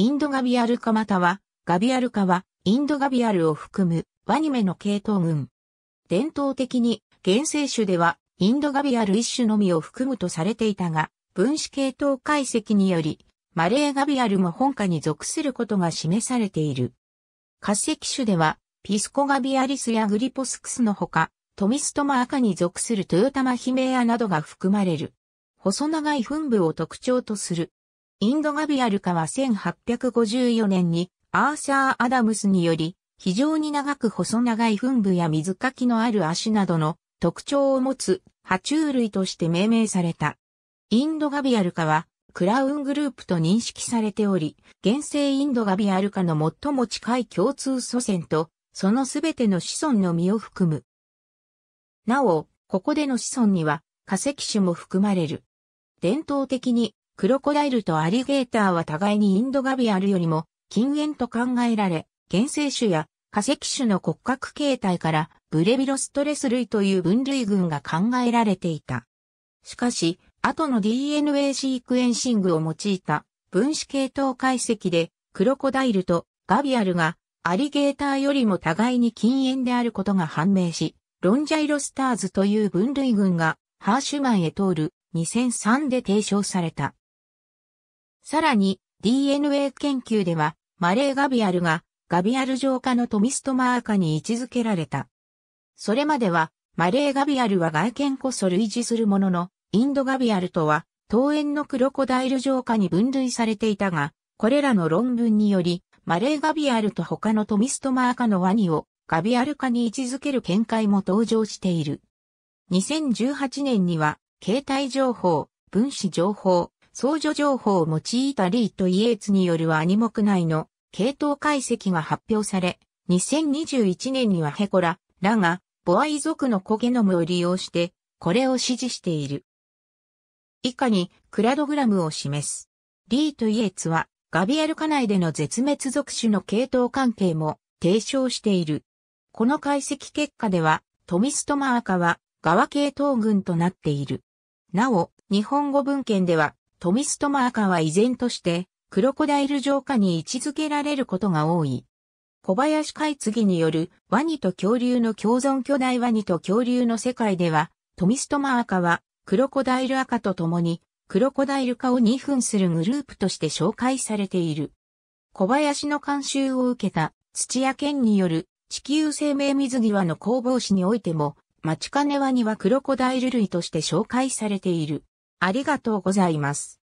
インドガビアルカまたは、ガビアルカは、インドガビアルを含む、ワニメの系統群。伝統的に、原生種では、インドガビアル一種のみを含むとされていたが、分子系統解析により、マレーガビアルも本家に属することが示されている。化石種では、ピスコガビアリスやグリポスクスのほか、トミストマ赤に属するトヨタマヒメアなどが含まれる。細長い墳部を特徴とする。インドガビアルカは1854年にアーサー・アダムスにより非常に長く細長い噴部や水かきのある足などの特徴を持つ爬虫類として命名された。インドガビアルカはクラウングループと認識されており、現世インドガビアルカの最も近い共通祖先と、そのすべての子孫の実を含む。なお、ここでの子孫には化石種も含まれる。伝統的にクロコダイルとアリゲーターは互いにインドガビアルよりも近縁と考えられ、原生種や化石種の骨格形態からブレビロストレス類という分類群が考えられていた。しかし、後の DNA シークエンシングを用いた分子系統解析で、クロコダイルとガビアルがアリゲーターよりも互いに禁煙であることが判明し、ロンジャイロスターズという分類群がハーシュマンへ通る2003で提唱された。さらに DNA 研究ではマレーガビアルがガビアル浄化のトミストマーカに位置づけられた。それまではマレーガビアルは外見こそ類似するものの、インドガビアルとは、桃園のクロコダイル浄化に分類されていたが、これらの論文により、マレーガビアルと他のトミストマーカのワニをガビアル化に位置づける見解も登場している。2018年には、携帯情報、分子情報、相乗情報を用いたリーとイエーツによるアニモク内の系統解析が発表され、2021年にはヘコラ、らが、ボアイ族のコゲノムを利用して、これを支持している。以下に、クラドグラムを示す。リーとイエーツは、ガビアルカ内での絶滅属種の系統関係も提唱している。この解析結果では、トミストマーカは、ガワ系統群となっている。なお、日本語文献では、トミストマーカは依然として、クロコダイル浄化に位置づけられることが多い。小林海次によるワニと恐竜の共存巨大ワニと恐竜の世界では、トミストマ赤はクロコダイル赤と共にクロコダイル化を2分するグループとして紹介されている。小林の監修を受けた土屋健による地球生命水際の工房誌においても、マチカネワニはクロコダイル類として紹介されている。ありがとうございます。